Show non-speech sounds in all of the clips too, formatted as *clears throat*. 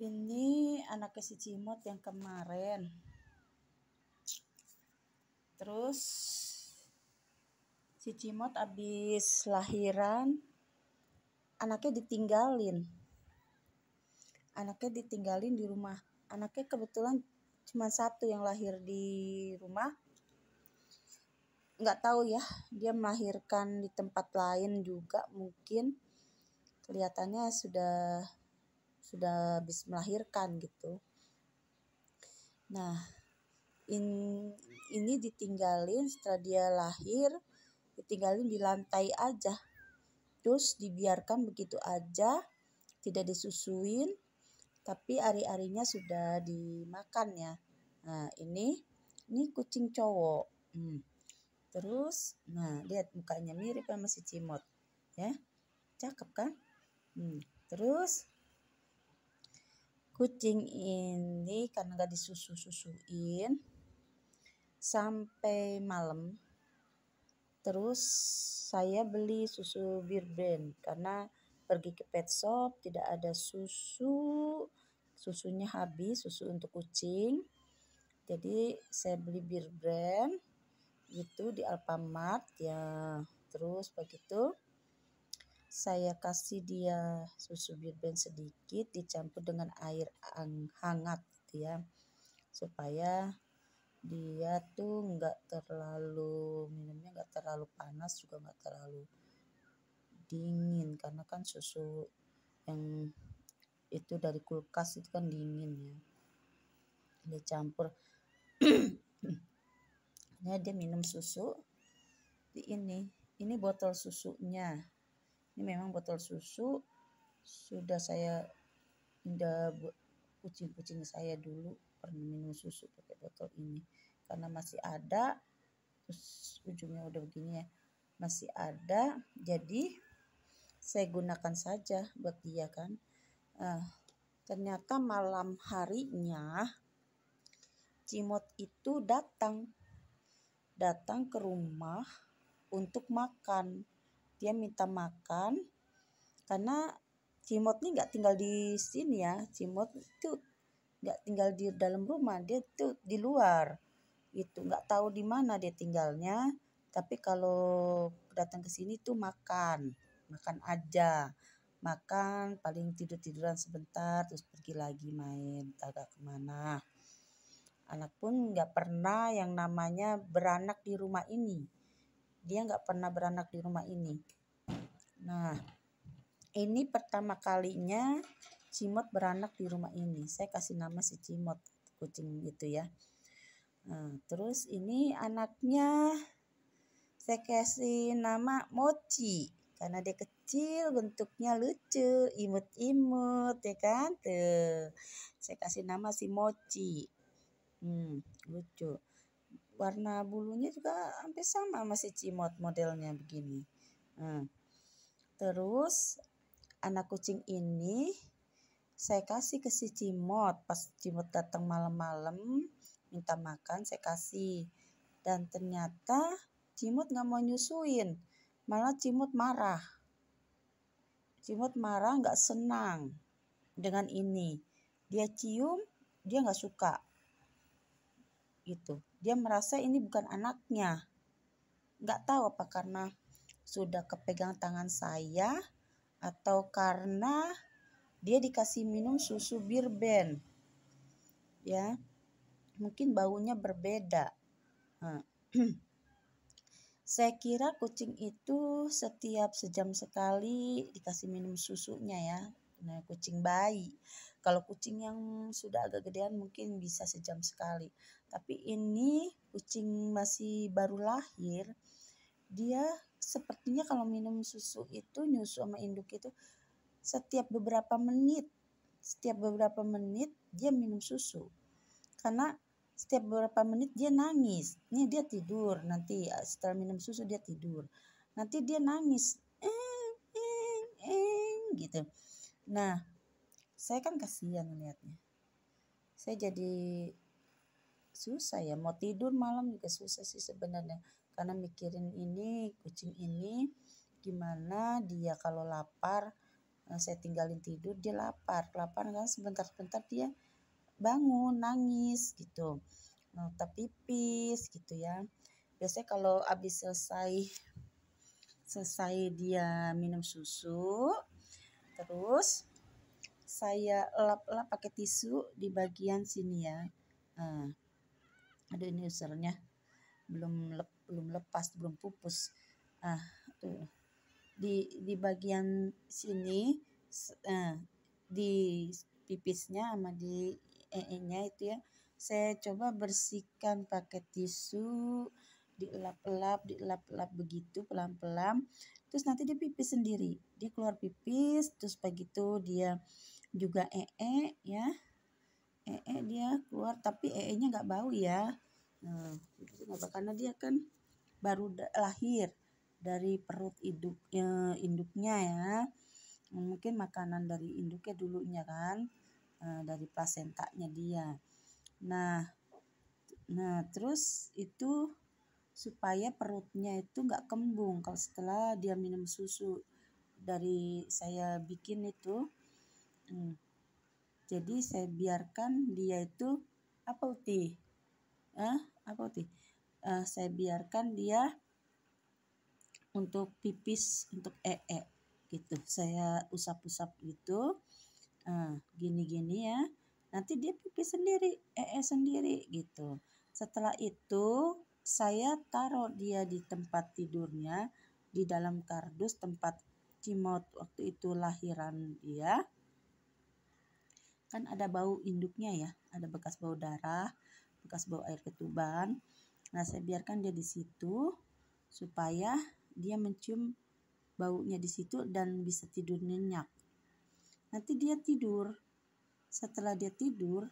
ini anaknya si Cimot yang kemarin terus si Cimot abis lahiran anaknya ditinggalin anaknya ditinggalin di rumah anaknya kebetulan cuma satu yang lahir di rumah nggak tahu ya dia melahirkan di tempat lain juga mungkin kelihatannya sudah sudah habis melahirkan gitu nah in, ini ditinggalin setelah dia lahir ditinggalin di lantai aja terus dibiarkan begitu aja tidak disusuin tapi ari-arinya sudah dimakan ya nah ini ini kucing cowok hmm. terus nah lihat mukanya mirip sama si cimot ya cakep kan hmm. terus kucing ini karena gak disusu-susuin sampai malam terus saya beli susu birben karena pergi ke pet shop tidak ada susu susunya habis susu untuk kucing jadi saya beli birben itu di Alfamart ya terus begitu saya kasih dia susu birben sedikit dicampur dengan air hangat gitu ya supaya dia tuh nggak terlalu minumnya nggak terlalu panas juga nggak terlalu dingin karena kan susu yang itu dari kulkas itu kan dingin ya dicampur ini nah dia minum susu di ini ini botol susunya ini memang botol susu sudah saya indah kucing-kucing saya dulu pernah minum susu pakai botol ini karena masih ada terus ujungnya udah begini ya masih ada jadi saya gunakan saja buat dia kan uh, ternyata malam harinya Cimot itu datang datang ke rumah untuk makan dia minta makan karena cimot ini nggak tinggal di sini ya cimot itu nggak tinggal di dalam rumah dia itu di luar itu nggak tahu di mana dia tinggalnya tapi kalau datang ke sini tuh makan makan aja makan paling tidur tiduran sebentar terus pergi lagi main agak kemana anak pun nggak pernah yang namanya beranak di rumah ini dia nggak pernah beranak di rumah ini nah ini pertama kalinya Cimot beranak di rumah ini saya kasih nama si Cimot kucing gitu ya nah, terus ini anaknya saya kasih nama Mochi karena dia kecil bentuknya lucu imut-imut ya kan tuh saya kasih nama si Mochi hmm, lucu warna bulunya juga hampir sama masih cimot modelnya begini nah, terus anak kucing ini saya kasih ke si cimot pas cimot datang malam-malam minta makan saya kasih dan ternyata cimot nggak mau nyusuin malah cimot marah cimot marah nggak senang dengan ini dia cium dia nggak suka gitu dia merasa ini bukan anaknya nggak tahu apa karena sudah kepegang tangan saya atau karena dia dikasih minum susu birben ya mungkin baunya berbeda nah, *clears throat* saya kira kucing itu setiap sejam sekali dikasih minum susunya ya Nah, kucing bayi. Kalau kucing yang sudah agak gedean mungkin bisa sejam sekali. Tapi ini kucing masih baru lahir, dia sepertinya kalau minum susu itu nyusu sama induk itu setiap beberapa menit, setiap beberapa menit dia minum susu. Karena setiap beberapa menit dia nangis. Ini dia tidur nanti eh, setelah minum susu dia tidur. Nanti dia nangis. Eng, eng, eng gitu. Nah, saya kan kasihan melihatnya. Saya jadi susah ya mau tidur malam juga susah sih sebenarnya karena mikirin ini kucing ini gimana dia kalau lapar eh, saya tinggalin tidur dia lapar lapar kan sebentar sebentar dia bangun nangis gitu ngelta eh, pipis gitu ya biasanya kalau habis selesai selesai dia minum susu terus saya lap-lap pakai tisu di bagian sini ya nah, eh, aduh ini usernya belum lep, belum lepas belum pupus ah tuh di di bagian sini eh, di pipisnya sama di ee nya itu ya saya coba bersihkan pakai tisu dielap-elap, dielap-elap begitu pelan-pelan. Terus nanti dia pipis sendiri. Dia keluar pipis, terus begitu dia juga ee ya. Ee dia keluar tapi ee-nya nggak bau ya. Nah, gitu. nah karena dia kan baru lahir dari perut induk e induknya ya. Nah, mungkin makanan dari induknya dulunya kan e, dari plasentanya dia. Nah, nah terus itu supaya perutnya itu nggak kembung kalau setelah dia minum susu dari saya bikin itu hmm. jadi saya biarkan dia itu apa uti ah eh, apa uti uh, eh, saya biarkan dia untuk pipis untuk ee -e, gitu saya usap-usap gitu eh, gini-gini ya nanti dia pipis sendiri ee -e sendiri gitu setelah itu saya taruh dia di tempat tidurnya, di dalam kardus tempat Cimot waktu itu lahiran dia. Kan ada bau induknya ya, ada bekas bau darah, bekas bau air ketuban. Nah, saya biarkan dia di situ supaya dia mencium baunya di situ dan bisa tidur nyenyak. Nanti dia tidur. Setelah dia tidur,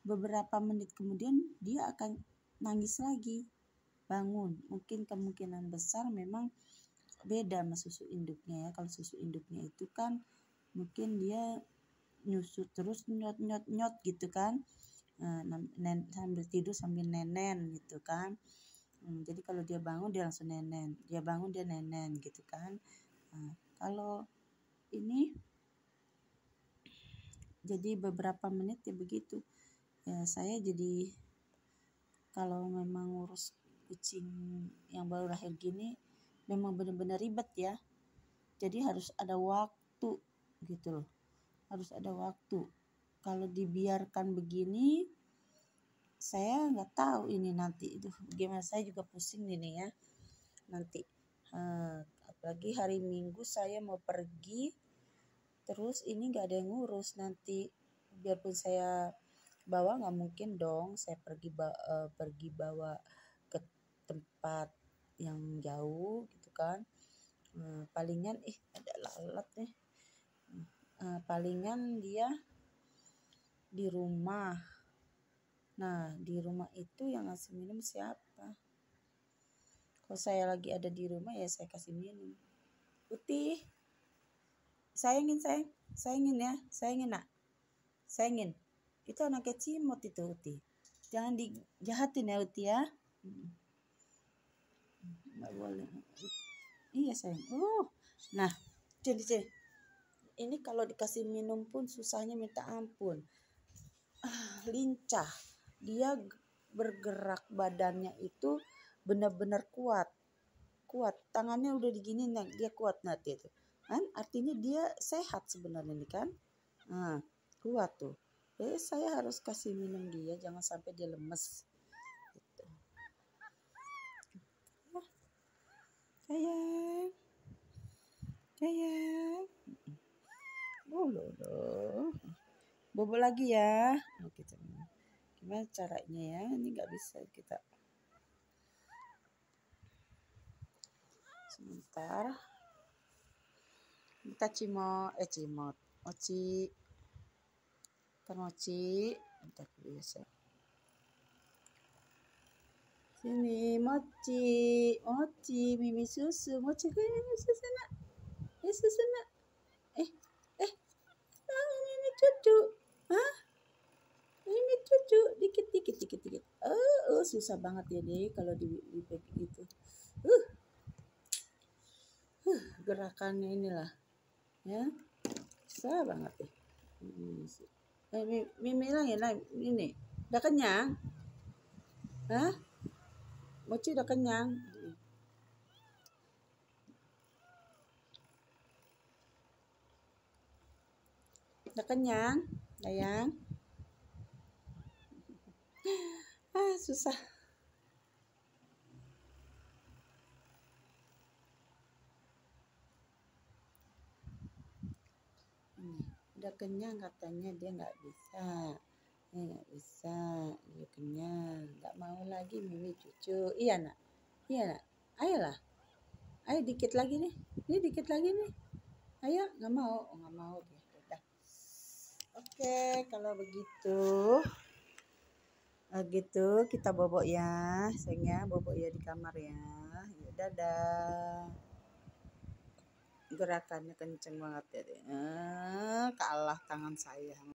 beberapa menit kemudian dia akan nangis lagi bangun mungkin kemungkinan besar memang beda sama susu induknya ya kalau susu induknya itu kan mungkin dia nyusu terus nyot nyot nyot gitu kan eh, nen, sambil tidur sambil nenen gitu kan hmm, jadi kalau dia bangun dia langsung nenen dia bangun dia nenen gitu kan nah, kalau ini jadi beberapa menit ya begitu ya saya jadi kalau memang ngurus kucing yang baru lahir gini memang benar-benar ribet ya jadi harus ada waktu gitu loh harus ada waktu kalau dibiarkan begini saya nggak tahu ini nanti itu gimana saya juga pusing ini ya nanti uh, apalagi hari minggu saya mau pergi terus ini nggak ada yang ngurus nanti biarpun saya bawa nggak mungkin dong saya pergi ba uh, pergi bawa ke tempat yang jauh gitu kan uh, palingan ih ada lalat nih uh, hmm, eh, palingan dia di rumah nah di rumah itu yang ngasih minum siapa kalau saya lagi ada di rumah ya saya kasih minum putih saya ingin saya saya ingin ya saya ingin nak saya ingin itu kecil cimot itu Uti. Jangan dijahatin ya Uti ya. nggak boleh. Iya sayang. Uh. Nah, jadi jadi ini kalau dikasih minum pun susahnya minta ampun. Ah, lincah. Dia bergerak badannya itu benar-benar kuat kuat tangannya udah digini dia kuat nanti itu kan artinya dia sehat sebenarnya ini kan nah, kuat tuh eh saya harus kasih minum dia jangan sampai dia lemes gitu. Ya. sayang sayang bolo oh, bobo lagi ya oke oh, gimana caranya ya ini nggak bisa kita sebentar kita cimo eh cimot oci termoci bentar dulu saya sini mochi mochi mimi susu mochi gue mimi susu nak eh susu nak eh eh ah mimi cucu hah mimi cucu dikit dikit dikit dikit oh, oh susah banget ya deh kalau di di itu, uh. uh gerakannya inilah ya susah banget deh mimi susu Mimi lang yan. Ini. Da kanyang. Ha? Mochi da kanyang. Da kanyang. à, Ah, susah. udah kenyang katanya dia nggak bisa ya nggak bisa dia kenyang nggak mau lagi mimi cucu iya nak iya nak ayolah ayo dikit lagi nih ini dikit lagi nih ayo nggak mau oh, mau dia udah oke kalau begitu gitu kita bobok ya sayangnya bobok ya di kamar ya dadah gerakannya kenceng banget jadi ya, eh, kalah tangan saya